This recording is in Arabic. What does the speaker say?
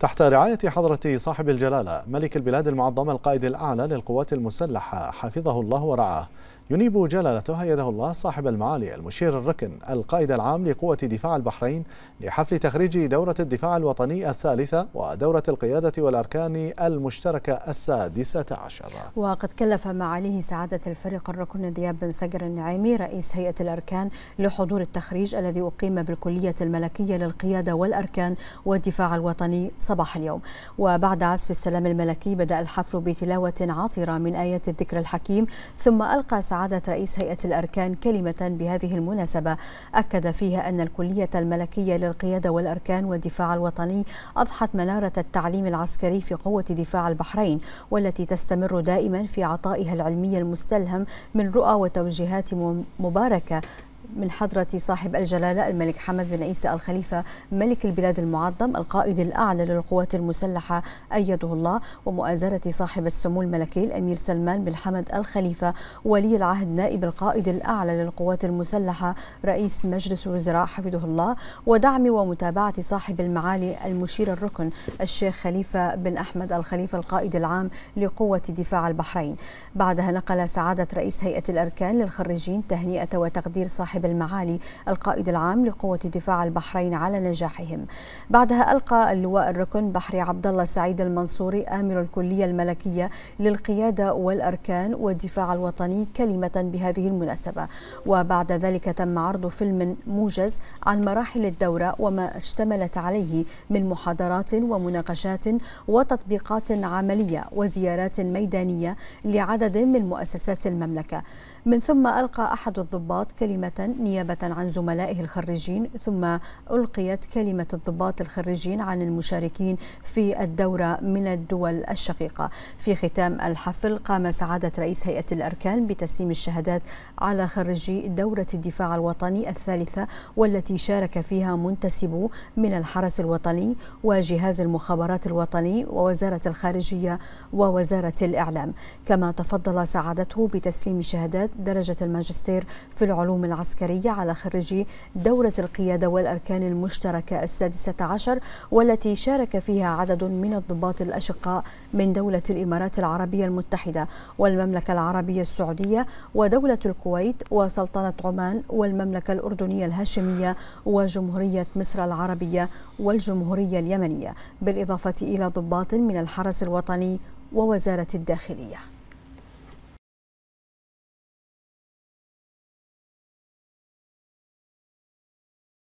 تحت رعاية حضرة صاحب الجلالة ملك البلاد المعظمة القائد الأعلى للقوات المسلحة حفظه الله ورعاه ينيب جلالته هيده الله صاحب المعالي المشير الركن القائد العام لقوة دفاع البحرين لحفل تخريج دورة الدفاع الوطني الثالثة ودورة القيادة والأركان المشتركة السادسة عشر وقد كلف معاليه سعادة الفريق الركن دياب بن سجر النعيمي رئيس هيئة الأركان لحضور التخريج الذي أقيم بالكلية الملكية للقيادة والأركان والدفاع الوطني صباح اليوم وبعد عزف السلام الملكي بدأ الحفل بتلاوة عطرة من آيات الذكر الحكيم ثم ألقى سعادة سعادة رئيس هيئة الأركان كلمة بهذه المناسبة أكد فيها أن الكلية الملكية للقيادة والأركان والدفاع الوطني أضحت منارة التعليم العسكري في قوة دفاع البحرين والتي تستمر دائما في عطائها العلمي المستلهم من رؤى وتوجيهات مباركة من حضرة صاحب الجلالة الملك حمد بن عيسى الخليفة ملك البلاد المعظم القائد الأعلى للقوات المسلحة أيده الله ومؤازرة صاحب السمو الملكي الأمير سلمان بن حمد الخليفة ولي العهد نائب القائد الأعلى للقوات المسلحة رئيس مجلس الوزراء حفظه الله ودعم ومتابعة صاحب المعالي المشير الركن الشيخ خليفة بن أحمد الخليفة القائد العام لقوة دفاع البحرين بعدها نقل سعادة رئيس هيئة الأركان للخريجين تهنئة وتقدير صاحب نائب المعالي القائد العام لقوة دفاع البحرين على نجاحهم بعدها ألقى اللواء الركن بحري عبد الله سعيد المنصوري آمر الكلية الملكية للقيادة والأركان والدفاع الوطني كلمة بهذه المناسبة وبعد ذلك تم عرض فيلم موجز عن مراحل الدورة وما اشتملت عليه من محاضرات ومناقشات وتطبيقات عملية وزيارات ميدانية لعدد من مؤسسات المملكة من ثم ألقى أحد الضباط كلمة نيابة عن زملائه الخريجين ثم ألقيت كلمة الضباط الخريجين عن المشاركين في الدورة من الدول الشقيقة في ختام الحفل قام سعادة رئيس هيئة الأركان بتسليم الشهادات على خريجي دورة الدفاع الوطني الثالثة والتي شارك فيها منتسبو من الحرس الوطني وجهاز المخابرات الوطني ووزارة الخارجية ووزارة الإعلام كما تفضل سعادته بتسليم شهادات درجة الماجستير في العلوم العسكرية على خريجي دورة القيادة والأركان المشتركة السادسة عشر والتي شارك فيها عدد من الضباط الأشقاء من دولة الإمارات العربية المتحدة والمملكة العربية السعودية ودولة الكويت وسلطنة عمان والمملكة الأردنية الهاشمية وجمهورية مصر العربية والجمهورية اليمنية بالإضافة إلى ضباط من الحرس الوطني ووزارة الداخلية